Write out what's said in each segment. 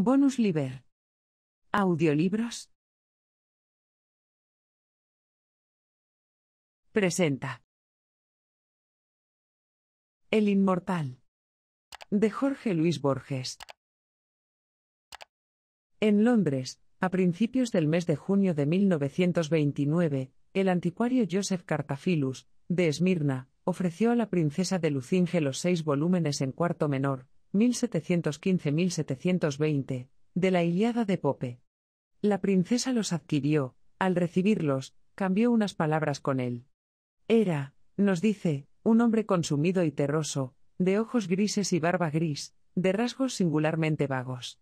Bonus Liber. Audiolibros. Presenta. El Inmortal. De Jorge Luis Borges. En Londres, a principios del mes de junio de 1929, el anticuario Joseph Cartafilus, de Esmirna, ofreció a la princesa de Lucinge los seis volúmenes en cuarto menor, 1715-1720, de la Iliada de Pope. La princesa los adquirió, al recibirlos, cambió unas palabras con él. Era, nos dice, un hombre consumido y terroso, de ojos grises y barba gris, de rasgos singularmente vagos.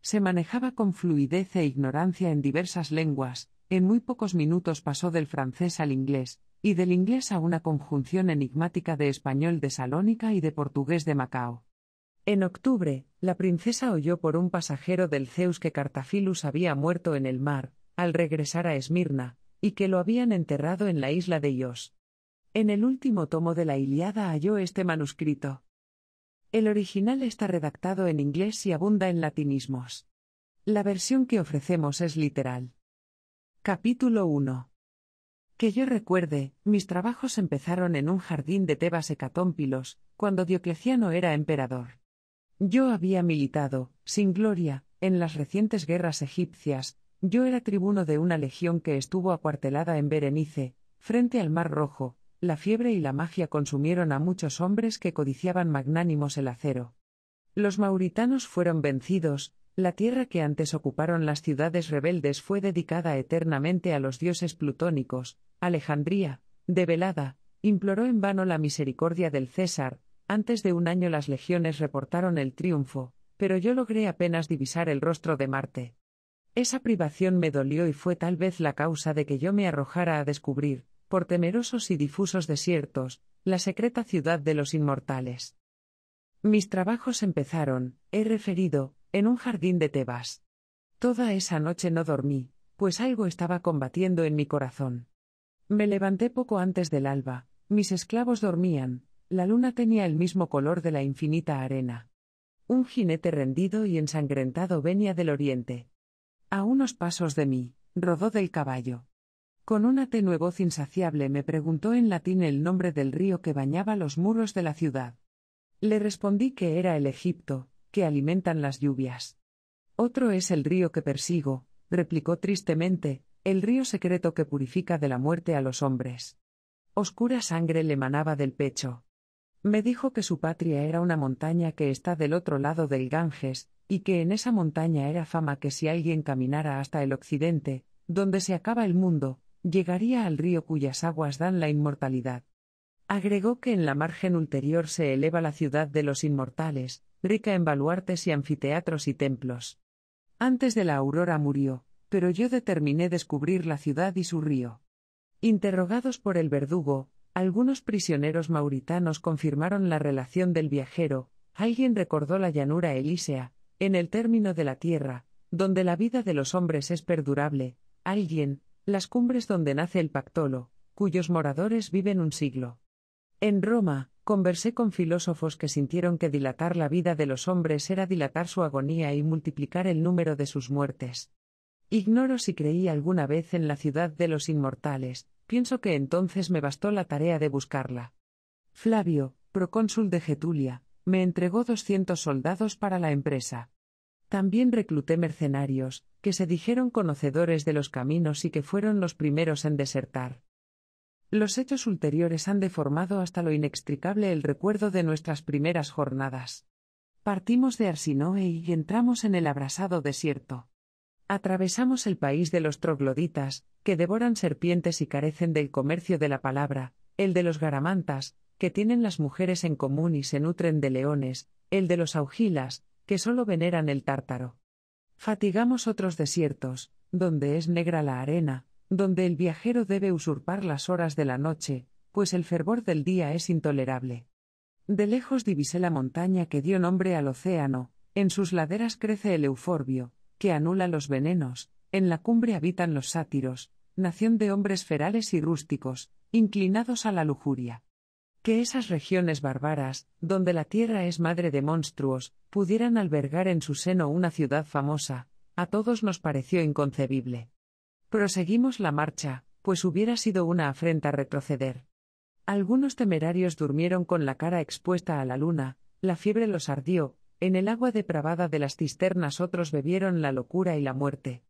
Se manejaba con fluidez e ignorancia en diversas lenguas, en muy pocos minutos pasó del francés al inglés, y del inglés a una conjunción enigmática de español de Salónica y de portugués de Macao. En octubre, la princesa oyó por un pasajero del Zeus que Cartafilus había muerto en el mar, al regresar a Esmirna, y que lo habían enterrado en la isla de Ios. En el último tomo de la Iliada halló este manuscrito. El original está redactado en inglés y abunda en latinismos. La versión que ofrecemos es literal. Capítulo 1. Que yo recuerde, mis trabajos empezaron en un jardín de Tebas Hecatómpilos, cuando Diocleciano era emperador. Yo había militado, sin gloria, en las recientes guerras egipcias, yo era tribuno de una legión que estuvo acuartelada en Berenice, frente al Mar Rojo, la fiebre y la magia consumieron a muchos hombres que codiciaban magnánimos el acero. Los mauritanos fueron vencidos, la tierra que antes ocuparon las ciudades rebeldes fue dedicada eternamente a los dioses plutónicos, Alejandría, develada, imploró en vano la misericordia del César, antes de un año las legiones reportaron el triunfo, pero yo logré apenas divisar el rostro de Marte. Esa privación me dolió y fue tal vez la causa de que yo me arrojara a descubrir, por temerosos y difusos desiertos, la secreta ciudad de los inmortales. Mis trabajos empezaron, he referido, en un jardín de Tebas. Toda esa noche no dormí, pues algo estaba combatiendo en mi corazón. Me levanté poco antes del alba, mis esclavos dormían, la luna tenía el mismo color de la infinita arena. Un jinete rendido y ensangrentado venía del oriente. A unos pasos de mí, rodó del caballo. Con una tenue voz insaciable me preguntó en latín el nombre del río que bañaba los muros de la ciudad. Le respondí que era el Egipto, que alimentan las lluvias. Otro es el río que persigo, replicó tristemente, el río secreto que purifica de la muerte a los hombres. Oscura sangre le manaba del pecho. Me dijo que su patria era una montaña que está del otro lado del Ganges, y que en esa montaña era fama que si alguien caminara hasta el occidente, donde se acaba el mundo, llegaría al río cuyas aguas dan la inmortalidad. Agregó que en la margen ulterior se eleva la ciudad de los inmortales, rica en baluartes y anfiteatros y templos. Antes de la aurora murió, pero yo determiné descubrir la ciudad y su río. Interrogados por el verdugo, algunos prisioneros mauritanos confirmaron la relación del viajero, alguien recordó la llanura elísea, en el término de la tierra, donde la vida de los hombres es perdurable, alguien, las cumbres donde nace el pactolo, cuyos moradores viven un siglo. En Roma, conversé con filósofos que sintieron que dilatar la vida de los hombres era dilatar su agonía y multiplicar el número de sus muertes. Ignoro si creí alguna vez en la ciudad de los inmortales, Pienso que entonces me bastó la tarea de buscarla. Flavio, procónsul de Getulia, me entregó 200 soldados para la empresa. También recluté mercenarios, que se dijeron conocedores de los caminos y que fueron los primeros en desertar. Los hechos ulteriores han deformado hasta lo inextricable el recuerdo de nuestras primeras jornadas. Partimos de Arsinoe y entramos en el abrasado desierto. Atravesamos el país de los trogloditas, que devoran serpientes y carecen del comercio de la palabra, el de los garamantas, que tienen las mujeres en común y se nutren de leones, el de los augilas, que solo veneran el tártaro. Fatigamos otros desiertos, donde es negra la arena, donde el viajero debe usurpar las horas de la noche, pues el fervor del día es intolerable. De lejos divisé la montaña que dio nombre al océano, en sus laderas crece el euforbio, que anula los venenos, en la cumbre habitan los sátiros, nación de hombres ferales y rústicos, inclinados a la lujuria. Que esas regiones bárbaras, donde la tierra es madre de monstruos, pudieran albergar en su seno una ciudad famosa, a todos nos pareció inconcebible. Proseguimos la marcha, pues hubiera sido una afrenta retroceder. Algunos temerarios durmieron con la cara expuesta a la luna, la fiebre los ardió, en el agua depravada de las cisternas otros bebieron la locura y la muerte.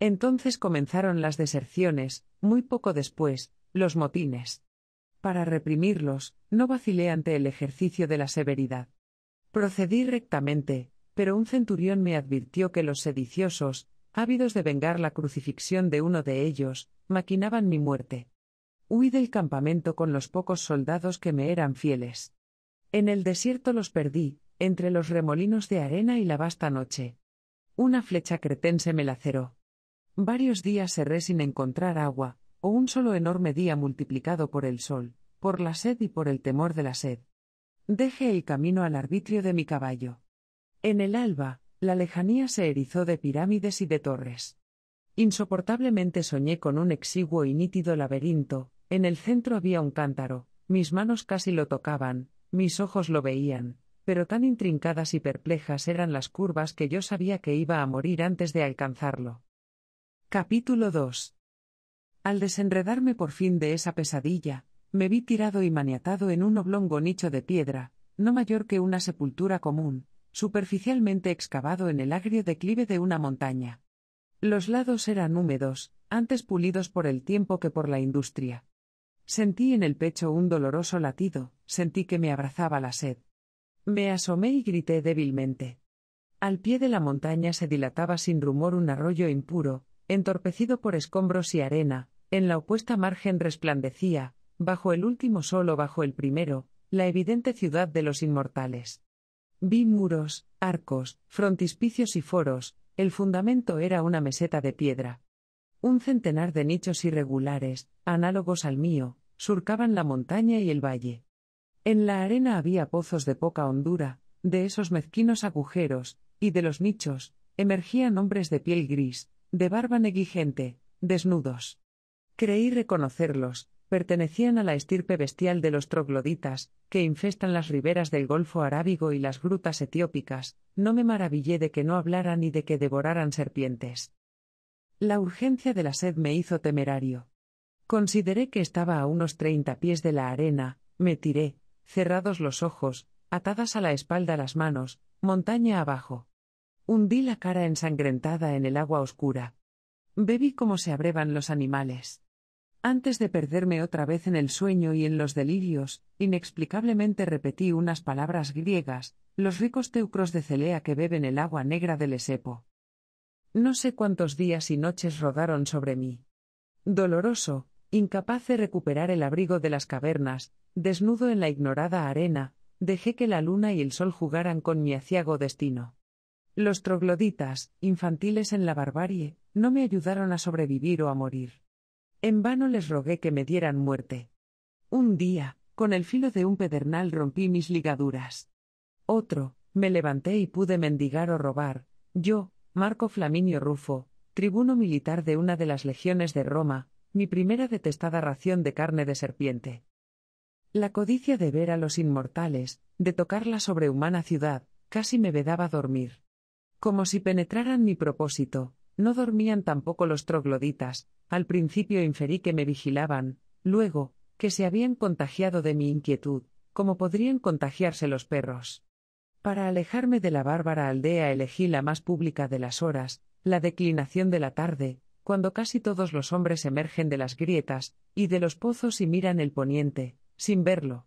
Entonces comenzaron las deserciones, muy poco después, los motines. Para reprimirlos, no vacilé ante el ejercicio de la severidad. Procedí rectamente, pero un centurión me advirtió que los sediciosos, ávidos de vengar la crucifixión de uno de ellos, maquinaban mi muerte. Huí del campamento con los pocos soldados que me eran fieles. En el desierto los perdí, entre los remolinos de arena y la vasta noche. Una flecha cretense me laceró. Varios días cerré sin encontrar agua, o un solo enorme día multiplicado por el sol, por la sed y por el temor de la sed. Dejé el camino al arbitrio de mi caballo. En el alba, la lejanía se erizó de pirámides y de torres. Insoportablemente soñé con un exiguo y nítido laberinto, en el centro había un cántaro, mis manos casi lo tocaban, mis ojos lo veían, pero tan intrincadas y perplejas eran las curvas que yo sabía que iba a morir antes de alcanzarlo. Capítulo 2. Al desenredarme por fin de esa pesadilla, me vi tirado y maniatado en un oblongo nicho de piedra, no mayor que una sepultura común, superficialmente excavado en el agrio declive de una montaña. Los lados eran húmedos, antes pulidos por el tiempo que por la industria. Sentí en el pecho un doloroso latido, sentí que me abrazaba la sed. Me asomé y grité débilmente. Al pie de la montaña se dilataba sin rumor un arroyo impuro, entorpecido por escombros y arena, en la opuesta margen resplandecía, bajo el último sol o bajo el primero, la evidente ciudad de los inmortales. Vi muros, arcos, frontispicios y foros, el fundamento era una meseta de piedra. Un centenar de nichos irregulares, análogos al mío, surcaban la montaña y el valle. En la arena había pozos de poca hondura, de esos mezquinos agujeros, y de los nichos, emergían hombres de piel gris, de barba negligente, desnudos. Creí reconocerlos, pertenecían a la estirpe bestial de los trogloditas, que infestan las riberas del Golfo Arábigo y las grutas etiópicas, no me maravillé de que no hablaran y de que devoraran serpientes. La urgencia de la sed me hizo temerario. Consideré que estaba a unos treinta pies de la arena, me tiré, cerrados los ojos, atadas a la espalda las manos, montaña abajo. Hundí la cara ensangrentada en el agua oscura. Bebí como se abrevan los animales. Antes de perderme otra vez en el sueño y en los delirios, inexplicablemente repetí unas palabras griegas, los ricos teucros de Celea que beben el agua negra del Esepo. No sé cuántos días y noches rodaron sobre mí. Doloroso, incapaz de recuperar el abrigo de las cavernas, desnudo en la ignorada arena, dejé que la luna y el sol jugaran con mi aciago destino. Los trogloditas, infantiles en la barbarie, no me ayudaron a sobrevivir o a morir. En vano les rogué que me dieran muerte. Un día, con el filo de un pedernal rompí mis ligaduras. Otro, me levanté y pude mendigar o robar, yo, Marco Flaminio Rufo, tribuno militar de una de las legiones de Roma, mi primera detestada ración de carne de serpiente. La codicia de ver a los inmortales, de tocar la sobrehumana ciudad, casi me vedaba dormir. Como si penetraran mi propósito, no dormían tampoco los trogloditas, al principio inferí que me vigilaban, luego, que se habían contagiado de mi inquietud, como podrían contagiarse los perros. Para alejarme de la bárbara aldea elegí la más pública de las horas, la declinación de la tarde, cuando casi todos los hombres emergen de las grietas y de los pozos y miran el poniente, sin verlo.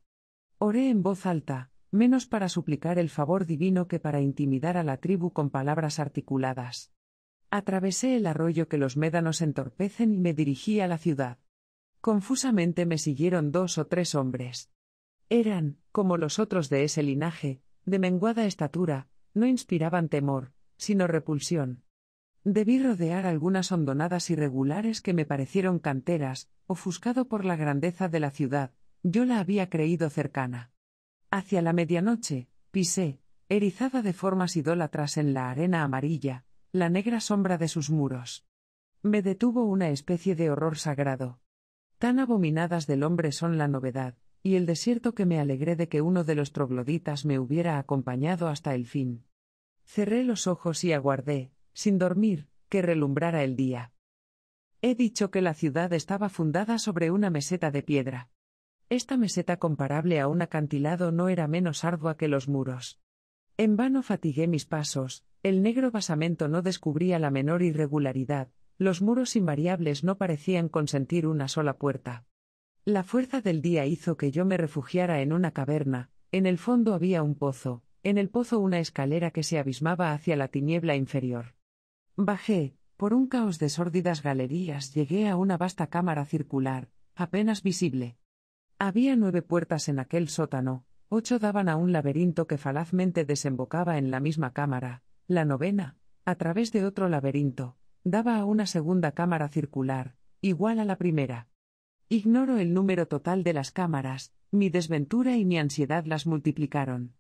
Oré en voz alta, menos para suplicar el favor divino que para intimidar a la tribu con palabras articuladas. Atravesé el arroyo que los médanos entorpecen y me dirigí a la ciudad. Confusamente me siguieron dos o tres hombres. Eran, como los otros de ese linaje, de menguada estatura, no inspiraban temor, sino repulsión. Debí rodear algunas hondonadas irregulares que me parecieron canteras, ofuscado por la grandeza de la ciudad, yo la había creído cercana. Hacia la medianoche, pisé, erizada de formas idólatras en la arena amarilla, la negra sombra de sus muros. Me detuvo una especie de horror sagrado. Tan abominadas del hombre son la novedad, y el desierto que me alegré de que uno de los trogloditas me hubiera acompañado hasta el fin. Cerré los ojos y aguardé, sin dormir, que relumbrara el día. He dicho que la ciudad estaba fundada sobre una meseta de piedra. Esta meseta comparable a un acantilado no era menos ardua que los muros. En vano fatigué mis pasos, el negro basamento no descubría la menor irregularidad, los muros invariables no parecían consentir una sola puerta. La fuerza del día hizo que yo me refugiara en una caverna, en el fondo había un pozo, en el pozo una escalera que se abismaba hacia la tiniebla inferior. Bajé, por un caos de sórdidas galerías llegué a una vasta cámara circular, apenas visible. Había nueve puertas en aquel sótano, ocho daban a un laberinto que falazmente desembocaba en la misma cámara, la novena, a través de otro laberinto, daba a una segunda cámara circular, igual a la primera. Ignoro el número total de las cámaras, mi desventura y mi ansiedad las multiplicaron.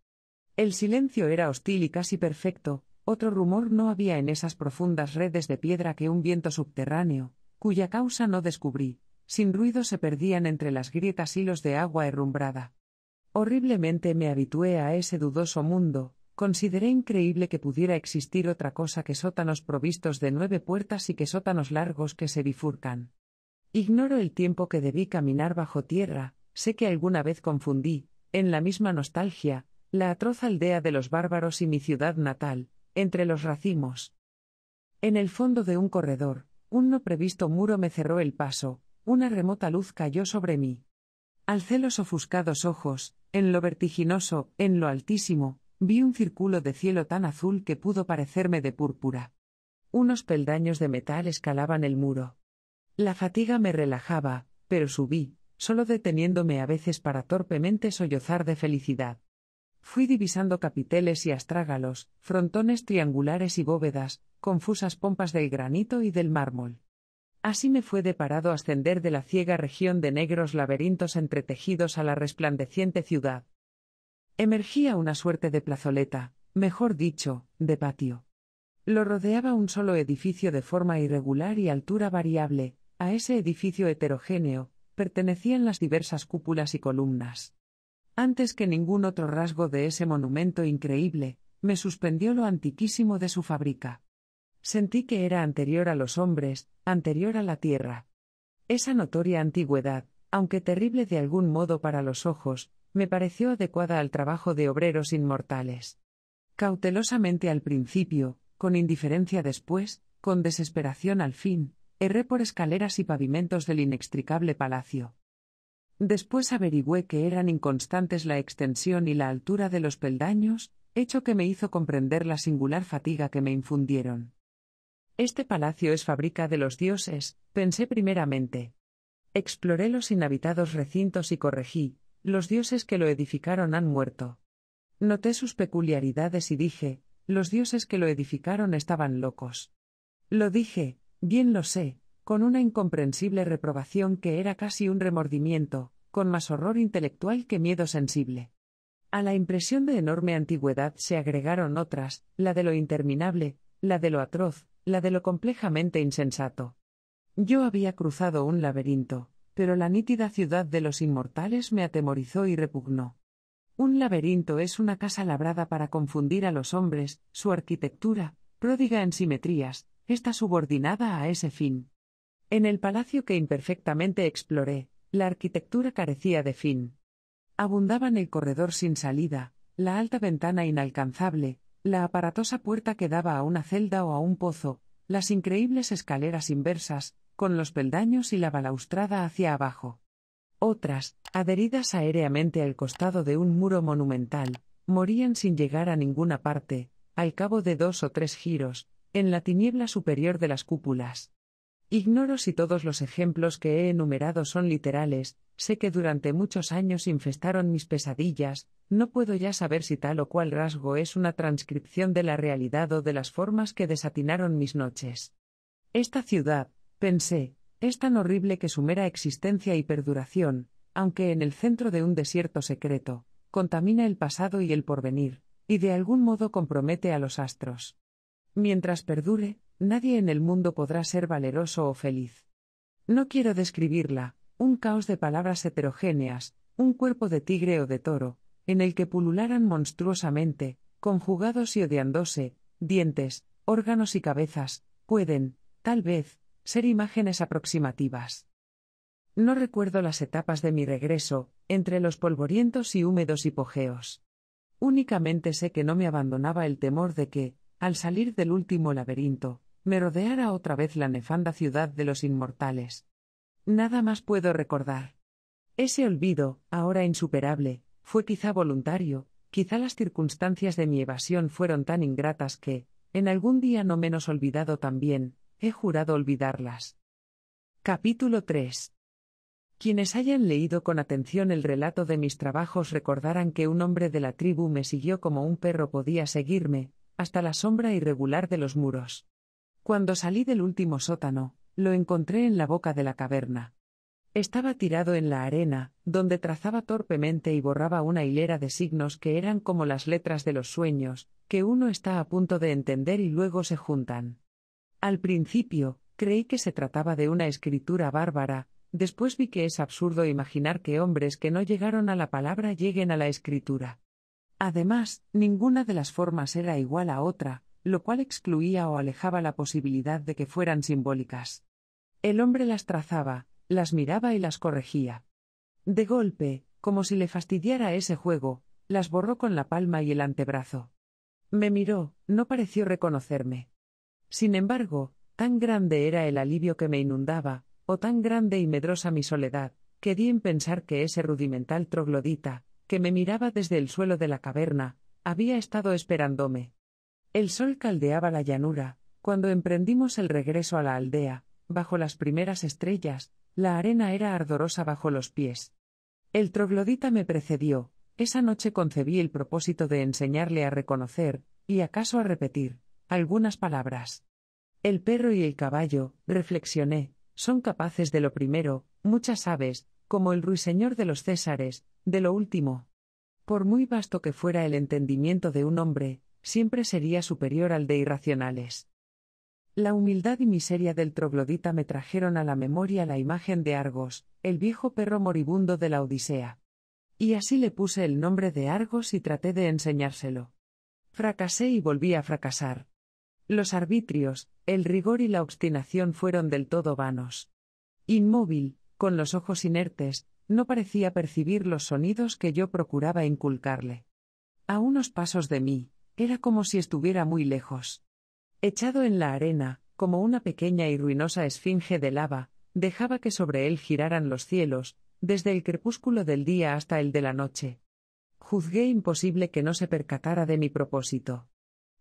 El silencio era hostil y casi perfecto, otro rumor no había en esas profundas redes de piedra que un viento subterráneo, cuya causa no descubrí, sin ruido se perdían entre las grietas hilos de agua herrumbrada. Horriblemente me habitué a ese dudoso mundo, consideré increíble que pudiera existir otra cosa que sótanos provistos de nueve puertas y que sótanos largos que se bifurcan. Ignoro el tiempo que debí caminar bajo tierra, sé que alguna vez confundí, en la misma nostalgia, la atroz aldea de los bárbaros y mi ciudad natal, entre los racimos. En el fondo de un corredor, un no previsto muro me cerró el paso, una remota luz cayó sobre mí. Alcé los ofuscados ojos, en lo vertiginoso, en lo altísimo, vi un círculo de cielo tan azul que pudo parecerme de púrpura. Unos peldaños de metal escalaban el muro. La fatiga me relajaba, pero subí, solo deteniéndome a veces para torpemente sollozar de felicidad. Fui divisando capiteles y astrágalos, frontones triangulares y bóvedas, confusas pompas del granito y del mármol. Así me fue deparado ascender de la ciega región de negros laberintos entretejidos a la resplandeciente ciudad. Emergía una suerte de plazoleta, mejor dicho, de patio. Lo rodeaba un solo edificio de forma irregular y altura variable, a ese edificio heterogéneo, pertenecían las diversas cúpulas y columnas. Antes que ningún otro rasgo de ese monumento increíble, me suspendió lo antiquísimo de su fábrica. Sentí que era anterior a los hombres, anterior a la tierra. Esa notoria antigüedad, aunque terrible de algún modo para los ojos, me pareció adecuada al trabajo de obreros inmortales. Cautelosamente al principio, con indiferencia después, con desesperación al fin, erré por escaleras y pavimentos del inextricable palacio. Después averigüé que eran inconstantes la extensión y la altura de los peldaños, hecho que me hizo comprender la singular fatiga que me infundieron. Este palacio es fábrica de los dioses, pensé primeramente. Exploré los inhabitados recintos y corregí, los dioses que lo edificaron han muerto. Noté sus peculiaridades y dije, los dioses que lo edificaron estaban locos. Lo dije, bien lo sé, con una incomprensible reprobación que era casi un remordimiento, con más horror intelectual que miedo sensible. A la impresión de enorme antigüedad se agregaron otras, la de lo interminable, la de lo atroz, la de lo complejamente insensato. Yo había cruzado un laberinto, pero la nítida ciudad de los inmortales me atemorizó y repugnó. Un laberinto es una casa labrada para confundir a los hombres, su arquitectura, pródiga en simetrías, está subordinada a ese fin. En el palacio que imperfectamente exploré, la arquitectura carecía de fin. Abundaban el corredor sin salida, la alta ventana inalcanzable, la aparatosa puerta que daba a una celda o a un pozo, las increíbles escaleras inversas, con los peldaños y la balaustrada hacia abajo. Otras, adheridas aéreamente al costado de un muro monumental, morían sin llegar a ninguna parte, al cabo de dos o tres giros, en la tiniebla superior de las cúpulas. Ignoro si todos los ejemplos que he enumerado son literales, sé que durante muchos años infestaron mis pesadillas, no puedo ya saber si tal o cual rasgo es una transcripción de la realidad o de las formas que desatinaron mis noches. Esta ciudad, pensé, es tan horrible que su mera existencia y perduración, aunque en el centro de un desierto secreto, contamina el pasado y el porvenir, y de algún modo compromete a los astros. Mientras perdure, Nadie en el mundo podrá ser valeroso o feliz. No quiero describirla, un caos de palabras heterogéneas, un cuerpo de tigre o de toro, en el que pulularan monstruosamente, conjugados y odiándose, dientes, órganos y cabezas, pueden, tal vez, ser imágenes aproximativas. No recuerdo las etapas de mi regreso, entre los polvorientos y húmedos hipogeos. Únicamente sé que no me abandonaba el temor de que, al salir del último laberinto, me rodeara otra vez la nefanda ciudad de los inmortales. Nada más puedo recordar. Ese olvido, ahora insuperable, fue quizá voluntario, quizá las circunstancias de mi evasión fueron tan ingratas que, en algún día no menos olvidado también, he jurado olvidarlas. Capítulo 3. Quienes hayan leído con atención el relato de mis trabajos recordarán que un hombre de la tribu me siguió como un perro podía seguirme, hasta la sombra irregular de los muros. Cuando salí del último sótano, lo encontré en la boca de la caverna. Estaba tirado en la arena, donde trazaba torpemente y borraba una hilera de signos que eran como las letras de los sueños, que uno está a punto de entender y luego se juntan. Al principio, creí que se trataba de una escritura bárbara, después vi que es absurdo imaginar que hombres que no llegaron a la palabra lleguen a la escritura. Además, ninguna de las formas era igual a otra, lo cual excluía o alejaba la posibilidad de que fueran simbólicas. El hombre las trazaba, las miraba y las corregía. De golpe, como si le fastidiara ese juego, las borró con la palma y el antebrazo. Me miró, no pareció reconocerme. Sin embargo, tan grande era el alivio que me inundaba, o tan grande y medrosa mi soledad, que di en pensar que ese rudimental troglodita, que me miraba desde el suelo de la caverna, había estado esperándome. El sol caldeaba la llanura, cuando emprendimos el regreso a la aldea, bajo las primeras estrellas, la arena era ardorosa bajo los pies. El troglodita me precedió, esa noche concebí el propósito de enseñarle a reconocer, y acaso a repetir, algunas palabras. El perro y el caballo, reflexioné, son capaces de lo primero, muchas aves, como el ruiseñor de los Césares, de lo último. Por muy vasto que fuera el entendimiento de un hombre, siempre sería superior al de irracionales. La humildad y miseria del troglodita me trajeron a la memoria la imagen de Argos, el viejo perro moribundo de la Odisea. Y así le puse el nombre de Argos y traté de enseñárselo. Fracasé y volví a fracasar. Los arbitrios, el rigor y la obstinación fueron del todo vanos. Inmóvil, con los ojos inertes, no parecía percibir los sonidos que yo procuraba inculcarle. A unos pasos de mí, era como si estuviera muy lejos. Echado en la arena, como una pequeña y ruinosa esfinge de lava, dejaba que sobre él giraran los cielos, desde el crepúsculo del día hasta el de la noche. Juzgué imposible que no se percatara de mi propósito.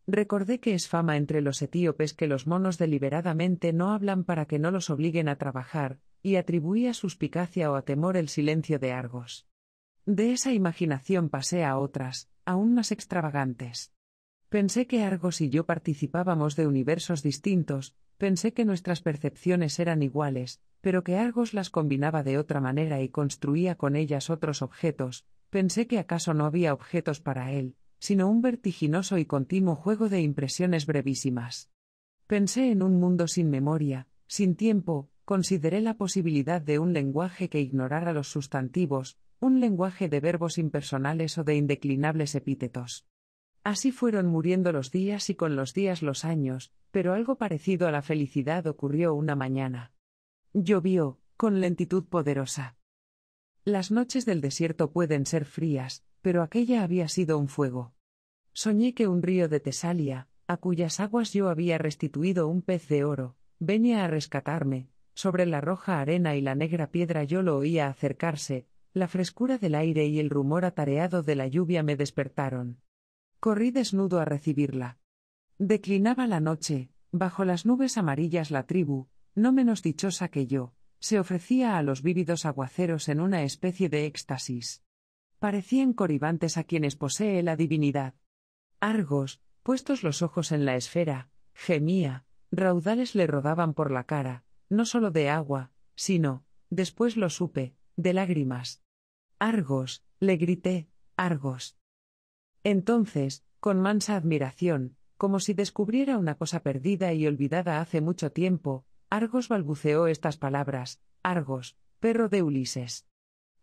Recordé que es fama entre los etíopes que los monos deliberadamente no hablan para que no los obliguen a trabajar, y atribuí a suspicacia o a temor el silencio de Argos. De esa imaginación pasé a otras, aún más extravagantes. Pensé que Argos y yo participábamos de universos distintos, pensé que nuestras percepciones eran iguales, pero que Argos las combinaba de otra manera y construía con ellas otros objetos, pensé que acaso no había objetos para él, sino un vertiginoso y continuo juego de impresiones brevísimas. Pensé en un mundo sin memoria, sin tiempo, consideré la posibilidad de un lenguaje que ignorara los sustantivos, un lenguaje de verbos impersonales o de indeclinables epítetos. Así fueron muriendo los días y con los días los años, pero algo parecido a la felicidad ocurrió una mañana. Llovió, con lentitud poderosa. Las noches del desierto pueden ser frías, pero aquella había sido un fuego. Soñé que un río de Tesalia, a cuyas aguas yo había restituido un pez de oro, venía a rescatarme, sobre la roja arena y la negra piedra yo lo oía acercarse, la frescura del aire y el rumor atareado de la lluvia me despertaron. Corrí desnudo a recibirla. Declinaba la noche, bajo las nubes amarillas la tribu, no menos dichosa que yo, se ofrecía a los vívidos aguaceros en una especie de éxtasis. Parecían coribantes a quienes posee la divinidad. Argos, puestos los ojos en la esfera, gemía, raudales le rodaban por la cara, no solo de agua, sino, después lo supe, de lágrimas. Argos, le grité, Argos. Entonces, con mansa admiración, como si descubriera una cosa perdida y olvidada hace mucho tiempo, Argos balbuceó estas palabras, Argos, perro de Ulises.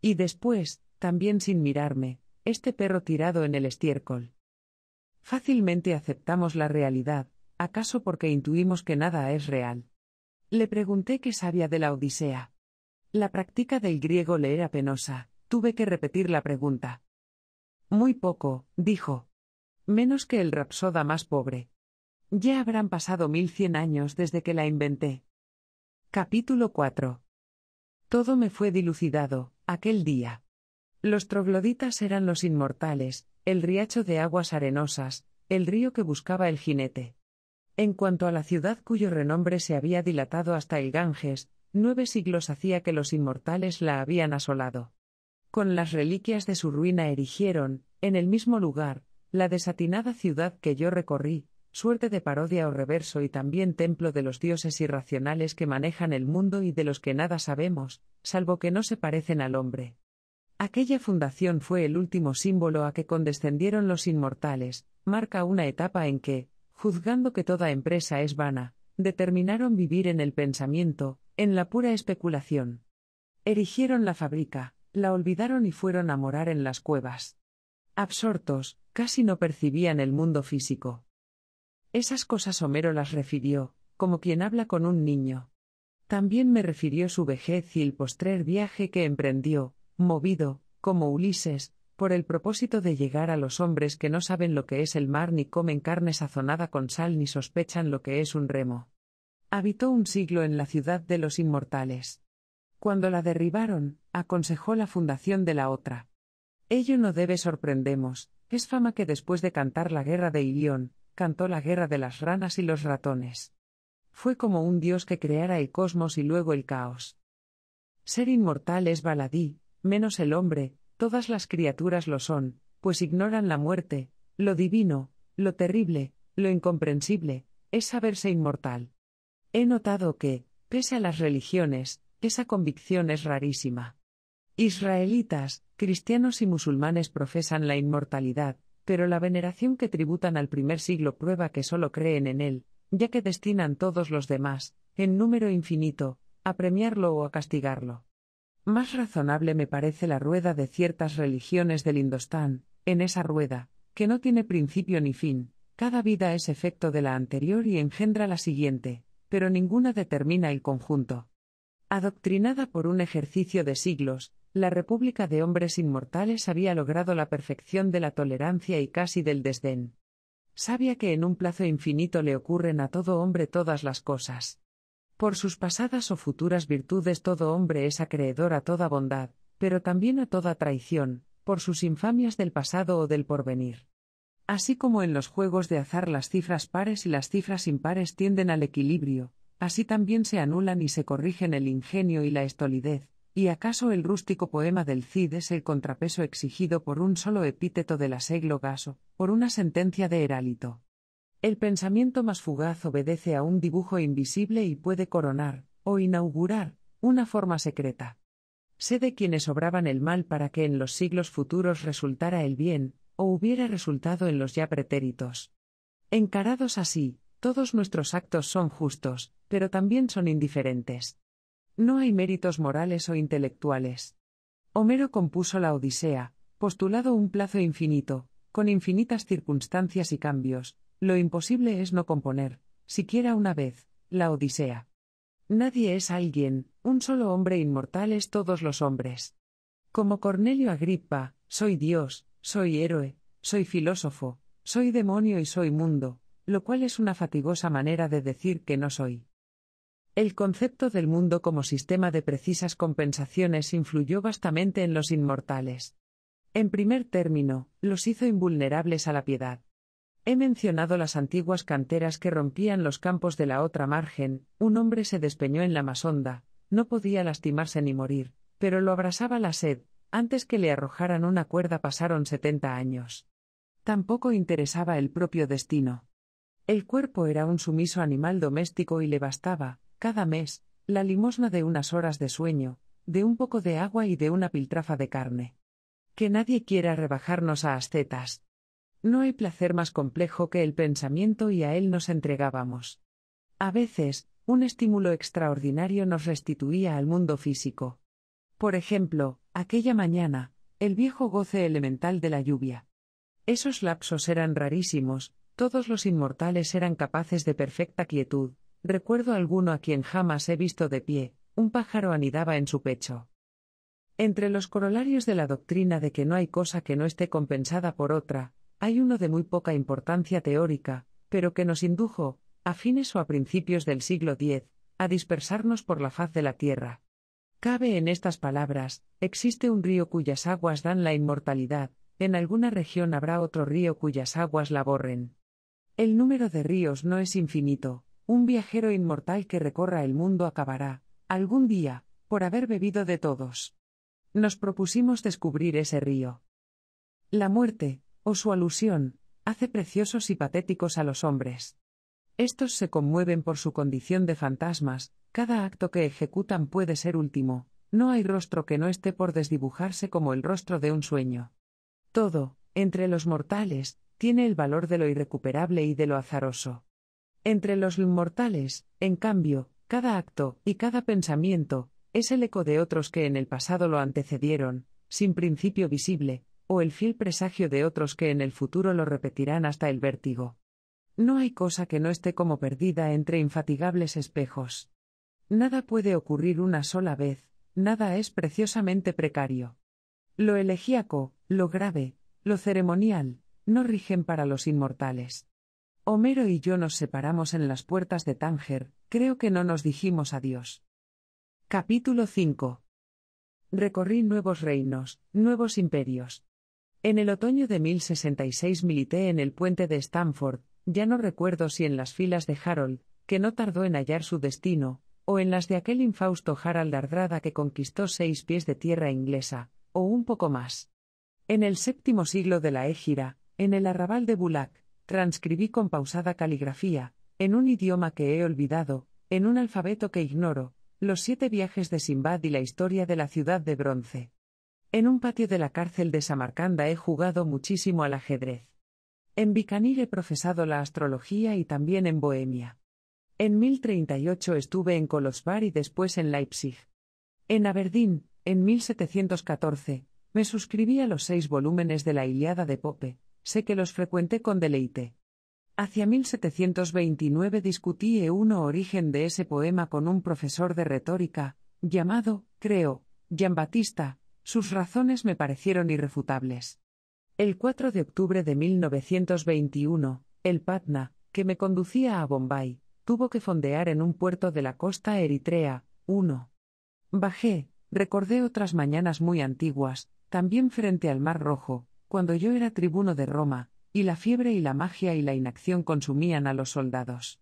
Y después, también sin mirarme, este perro tirado en el estiércol. Fácilmente aceptamos la realidad, acaso porque intuimos que nada es real. Le pregunté qué sabía de la Odisea. La práctica del griego le era penosa, tuve que repetir la pregunta. Muy poco, dijo. Menos que el rapsoda más pobre. Ya habrán pasado mil cien años desde que la inventé. Capítulo 4. Todo me fue dilucidado, aquel día. Los trogloditas eran los inmortales, el riacho de aguas arenosas, el río que buscaba el jinete. En cuanto a la ciudad cuyo renombre se había dilatado hasta el Ganges, nueve siglos hacía que los inmortales la habían asolado. Con las reliquias de su ruina erigieron, en el mismo lugar, la desatinada ciudad que yo recorrí, suerte de parodia o reverso y también templo de los dioses irracionales que manejan el mundo y de los que nada sabemos, salvo que no se parecen al hombre. Aquella fundación fue el último símbolo a que condescendieron los inmortales, marca una etapa en que, juzgando que toda empresa es vana, determinaron vivir en el pensamiento, en la pura especulación. Erigieron la fábrica, la olvidaron y fueron a morar en las cuevas. Absortos, casi no percibían el mundo físico. Esas cosas Homero las refirió, como quien habla con un niño. También me refirió su vejez y el postrer viaje que emprendió, movido, como Ulises, por el propósito de llegar a los hombres que no saben lo que es el mar ni comen carne sazonada con sal ni sospechan lo que es un remo. Habitó un siglo en la ciudad de los inmortales. Cuando la derribaron, aconsejó la fundación de la otra. Ello no debe sorprendemos, es fama que después de cantar la guerra de Ilión, cantó la guerra de las ranas y los ratones. Fue como un dios que creara el cosmos y luego el caos. Ser inmortal es baladí, menos el hombre, todas las criaturas lo son, pues ignoran la muerte, lo divino, lo terrible, lo incomprensible, es saberse inmortal. He notado que, pese a las religiones, esa convicción es rarísima. Israelitas, cristianos y musulmanes profesan la inmortalidad, pero la veneración que tributan al primer siglo prueba que solo creen en él, ya que destinan todos los demás, en número infinito, a premiarlo o a castigarlo. Más razonable me parece la rueda de ciertas religiones del Indostán, en esa rueda, que no tiene principio ni fin, cada vida es efecto de la anterior y engendra la siguiente, pero ninguna determina el conjunto. Adoctrinada por un ejercicio de siglos, la República de Hombres Inmortales había logrado la perfección de la tolerancia y casi del desdén. Sabía que en un plazo infinito le ocurren a todo hombre todas las cosas. Por sus pasadas o futuras virtudes todo hombre es acreedor a toda bondad, pero también a toda traición, por sus infamias del pasado o del porvenir. Así como en los juegos de azar las cifras pares y las cifras impares tienden al equilibrio, Así también se anulan y se corrigen el ingenio y la estolidez, ¿Y acaso el rústico poema del Cid es el contrapeso exigido por un solo epíteto del aseglo gaso, por una sentencia de Herálito? El pensamiento más fugaz obedece a un dibujo invisible y puede coronar, o inaugurar, una forma secreta. Sé de quienes obraban el mal para que en los siglos futuros resultara el bien, o hubiera resultado en los ya pretéritos. Encarados así, todos nuestros actos son justos, pero también son indiferentes. No hay méritos morales o intelectuales. Homero compuso la Odisea, postulado un plazo infinito, con infinitas circunstancias y cambios, lo imposible es no componer, siquiera una vez, la Odisea. Nadie es alguien, un solo hombre inmortal es todos los hombres. Como Cornelio Agrippa, soy Dios, soy héroe, soy filósofo, soy demonio y soy mundo, lo cual es una fatigosa manera de decir que no soy. El concepto del mundo como sistema de precisas compensaciones influyó vastamente en los inmortales. En primer término, los hizo invulnerables a la piedad. He mencionado las antiguas canteras que rompían los campos de la otra margen, un hombre se despeñó en la masonda, no podía lastimarse ni morir, pero lo abrasaba la sed, antes que le arrojaran una cuerda pasaron setenta años. Tampoco interesaba el propio destino. El cuerpo era un sumiso animal doméstico y le bastaba, cada mes, la limosna de unas horas de sueño, de un poco de agua y de una piltrafa de carne. Que nadie quiera rebajarnos a ascetas. No hay placer más complejo que el pensamiento y a él nos entregábamos. A veces, un estímulo extraordinario nos restituía al mundo físico. Por ejemplo, aquella mañana, el viejo goce elemental de la lluvia. Esos lapsos eran rarísimos, todos los inmortales eran capaces de perfecta quietud, recuerdo alguno a quien jamás he visto de pie, un pájaro anidaba en su pecho. Entre los corolarios de la doctrina de que no hay cosa que no esté compensada por otra, hay uno de muy poca importancia teórica, pero que nos indujo, a fines o a principios del siglo X, a dispersarnos por la faz de la tierra. Cabe en estas palabras, existe un río cuyas aguas dan la inmortalidad, en alguna región habrá otro río cuyas aguas la borren. El número de ríos no es infinito, un viajero inmortal que recorra el mundo acabará, algún día, por haber bebido de todos. Nos propusimos descubrir ese río. La muerte, o su alusión, hace preciosos y patéticos a los hombres. Estos se conmueven por su condición de fantasmas, cada acto que ejecutan puede ser último, no hay rostro que no esté por desdibujarse como el rostro de un sueño. Todo, entre los mortales, tiene el valor de lo irrecuperable y de lo azaroso. Entre los mortales, en cambio, cada acto y cada pensamiento es el eco de otros que en el pasado lo antecedieron, sin principio visible, o el fiel presagio de otros que en el futuro lo repetirán hasta el vértigo. No hay cosa que no esté como perdida entre infatigables espejos. Nada puede ocurrir una sola vez, nada es preciosamente precario. Lo elegíaco, lo grave, lo ceremonial, no rigen para los inmortales. Homero y yo nos separamos en las puertas de Tánger, creo que no nos dijimos adiós. Capítulo 5. Recorrí nuevos reinos, nuevos imperios. En el otoño de 1066 milité en el puente de Stamford. ya no recuerdo si en las filas de Harold, que no tardó en hallar su destino, o en las de aquel infausto Harald Ardrada que conquistó seis pies de tierra inglesa, o un poco más. En el séptimo siglo de la Égira, en el arrabal de Bulac, transcribí con pausada caligrafía, en un idioma que he olvidado, en un alfabeto que ignoro, los siete viajes de Simbad y la historia de la ciudad de bronce. En un patio de la cárcel de Samarcanda he jugado muchísimo al ajedrez. En Bicanir he profesado la astrología y también en Bohemia. En 1038 estuve en Colosbar y después en Leipzig. En Aberdeen, en 1714, me suscribí a los seis volúmenes de la Iliada de Pope, sé que los frecuenté con deleite. Hacia 1729 discutí e uno origen de ese poema con un profesor de retórica, llamado, creo, Jean sus razones me parecieron irrefutables. El 4 de octubre de 1921, el Patna, que me conducía a Bombay, tuvo que fondear en un puerto de la costa eritrea, 1. Bajé, recordé otras mañanas muy antiguas, también frente al Mar Rojo, cuando yo era tribuno de Roma, y la fiebre y la magia y la inacción consumían a los soldados.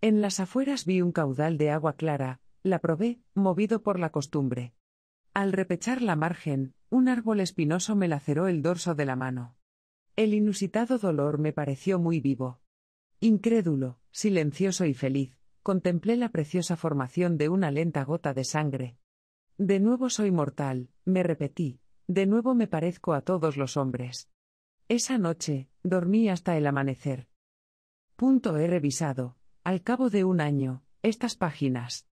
En las afueras vi un caudal de agua clara, la probé, movido por la costumbre. Al repechar la margen, un árbol espinoso me laceró el dorso de la mano. El inusitado dolor me pareció muy vivo. Incrédulo, silencioso y feliz, contemplé la preciosa formación de una lenta gota de sangre. De nuevo soy mortal, me repetí, de nuevo me parezco a todos los hombres. Esa noche, dormí hasta el amanecer. Punto he revisado, al cabo de un año, estas páginas.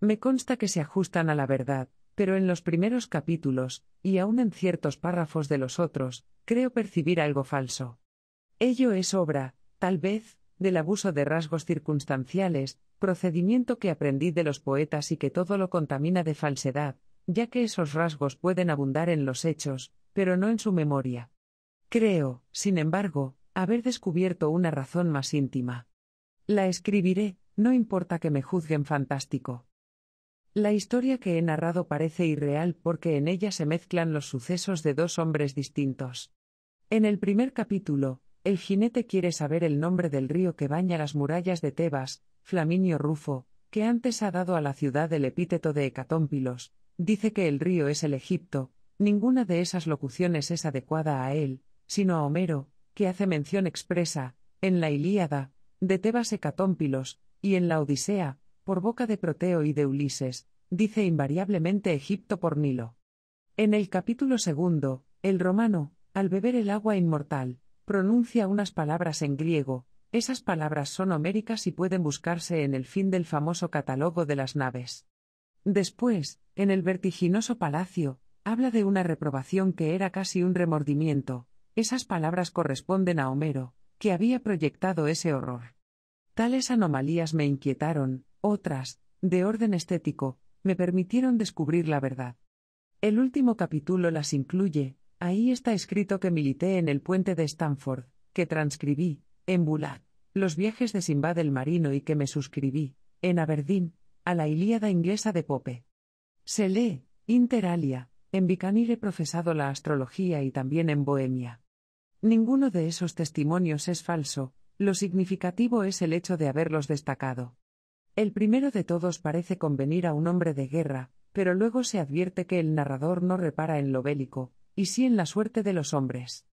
Me consta que se ajustan a la verdad, pero en los primeros capítulos, y aún en ciertos párrafos de los otros, creo percibir algo falso. Ello es obra, tal vez, del abuso de rasgos circunstanciales, procedimiento que aprendí de los poetas y que todo lo contamina de falsedad, ya que esos rasgos pueden abundar en los hechos, pero no en su memoria. Creo, sin embargo, haber descubierto una razón más íntima. La escribiré, no importa que me juzguen fantástico. La historia que he narrado parece irreal porque en ella se mezclan los sucesos de dos hombres distintos. En el primer capítulo, el jinete quiere saber el nombre del río que baña las murallas de Tebas, Flaminio Rufo, que antes ha dado a la ciudad el epíteto de Hecatómpilos, dice que el río es el Egipto, ninguna de esas locuciones es adecuada a él, sino a Homero, que hace mención expresa, en la Ilíada, de Tebas Hecatómpilos, y en la Odisea, por boca de Proteo y de Ulises, dice invariablemente Egipto por Nilo. En el capítulo segundo, el romano, al beber el agua inmortal, pronuncia unas palabras en griego, esas palabras son homéricas y pueden buscarse en el fin del famoso catálogo de las naves. Después, en el vertiginoso palacio, habla de una reprobación que era casi un remordimiento. Esas palabras corresponden a Homero, que había proyectado ese horror. Tales anomalías me inquietaron, otras, de orden estético, me permitieron descubrir la verdad. El último capítulo las incluye, ahí está escrito que milité en el puente de Stanford, que transcribí, en Bulat, los viajes de Simbad el Marino y que me suscribí, en Aberdeen, a la Ilíada inglesa de Pope. Se lee, inter alia, en Vicanir he profesado la astrología y también en Bohemia. Ninguno de esos testimonios es falso, lo significativo es el hecho de haberlos destacado. El primero de todos parece convenir a un hombre de guerra, pero luego se advierte que el narrador no repara en lo bélico, y sí en la suerte de los hombres.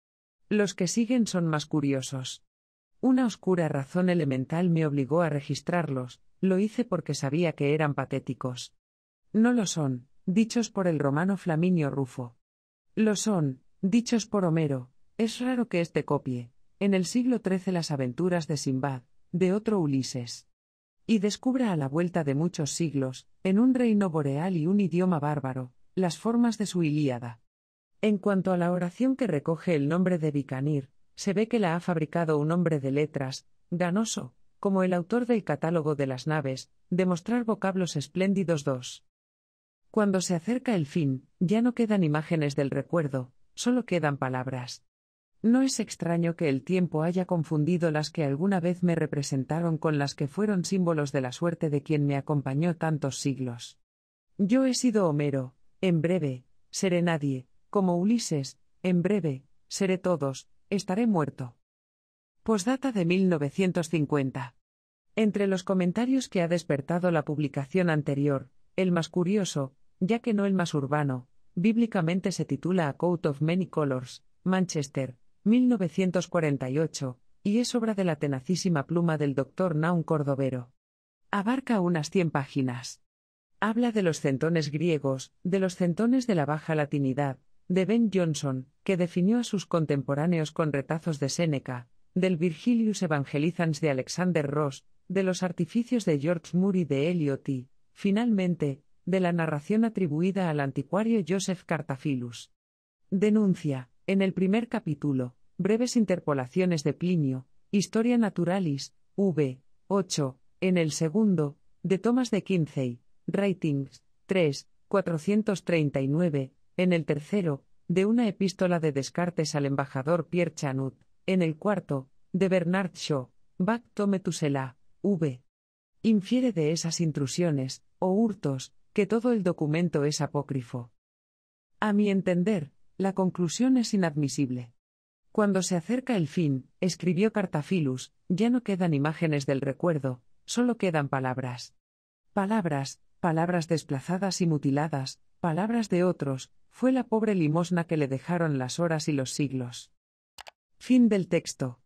Los que siguen son más curiosos. Una oscura razón elemental me obligó a registrarlos, lo hice porque sabía que eran patéticos. No lo son, dichos por el romano Flaminio Rufo. Lo son, dichos por Homero, es raro que este copie, en el siglo XIII las aventuras de Simbad, de otro Ulises. Y descubra a la vuelta de muchos siglos, en un reino boreal y un idioma bárbaro, las formas de su Ilíada. En cuanto a la oración que recoge el nombre de Vicanir, se ve que la ha fabricado un hombre de letras, ganoso, como el autor del Catálogo de las Naves, demostrar vocablos espléndidos dos. Cuando se acerca el fin, ya no quedan imágenes del recuerdo, solo quedan palabras. No es extraño que el tiempo haya confundido las que alguna vez me representaron con las que fueron símbolos de la suerte de quien me acompañó tantos siglos. Yo he sido Homero, en breve, seré nadie, como Ulises, en breve, seré todos, estaré muerto. Postdata de 1950. Entre los comentarios que ha despertado la publicación anterior, el más curioso, ya que no el más urbano, bíblicamente se titula A Coat of Many Colors, Manchester, 1948, y es obra de la tenacísima pluma del doctor Naun Cordovero. Abarca unas 100 páginas. Habla de los centones griegos, de los centones de la baja latinidad, de Ben Johnson, que definió a sus contemporáneos con retazos de Séneca, del Virgilius Evangelizans de Alexander Ross, de los artificios de George Murray de Eliot y, finalmente, de la narración atribuida al anticuario Joseph Cartafilus. Denuncia, en el primer capítulo, breves interpolaciones de Plinio, Historia Naturalis, v. 8, en el segundo, de Thomas de Quincey, Writings, 3, 439, en el tercero, de una epístola de Descartes al embajador Pierre Chanut, en el cuarto, de Bernard Shaw, Bach Tome Tusela, V. Infiere de esas intrusiones, o hurtos, que todo el documento es apócrifo. A mi entender, la conclusión es inadmisible. Cuando se acerca el fin, escribió Cartafilus, ya no quedan imágenes del recuerdo, solo quedan palabras. Palabras, palabras desplazadas y mutiladas, palabras de otros, fue la pobre limosna que le dejaron las horas y los siglos. Fin del texto.